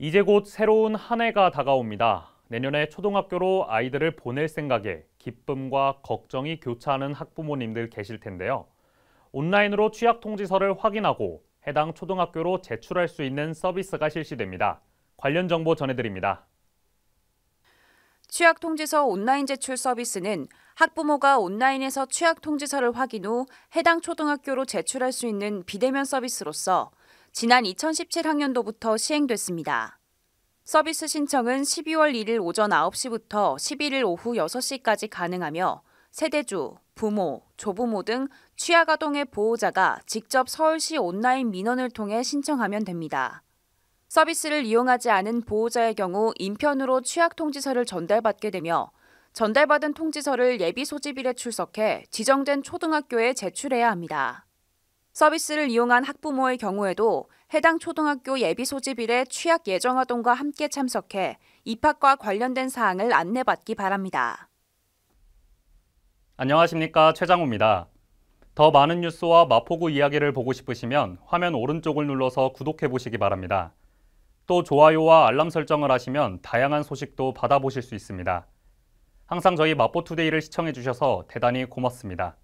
이제 곧 새로운 한 해가 다가옵니다. 내년에 초등학교로 아이들을 보낼 생각에 기쁨과 걱정이 교차하는 학부모님들 계실 텐데요. 온라인으로 취약 통지서를 확인하고 해당 초등학교로 제출할 수 있는 서비스가 실시됩니다. 관련 정보 전해드립니다. 취약 통지서 온라인 제출 서비스는 학부모가 온라인에서 취약 통지서를 확인 후 해당 초등학교로 제출할 수 있는 비대면 서비스로서 지난 2017학년도부터 시행됐습니다. 서비스 신청은 12월 1일 오전 9시부터 11일 오후 6시까지 가능하며 세대주, 부모, 조부모 등 취약아동의 보호자가 직접 서울시 온라인 민원을 통해 신청하면 됩니다. 서비스를 이용하지 않은 보호자의 경우 인편으로 취약 통지서를 전달받게 되며 전달받은 통지서를 예비 소집일에 출석해 지정된 초등학교에 제출해야 합니다. 서비스를 이용한 학부모의 경우에도 해당 초등학교 예비 소집일에 취약 예정 아동과 함께 참석해 입학과 관련된 사항을 안내받기 바랍니다. 안녕하십니까 최장우입니다. 더 많은 뉴스와 마포구 이야기를 보고 싶으시면 화면 오른쪽을 눌러서 구독해 보시기 바랍니다. 또 좋아요와 알람 설정을 하시면 다양한 소식도 받아보실 수 있습니다. 항상 저희 마포투데이를 시청해 주셔서 대단히 고맙습니다.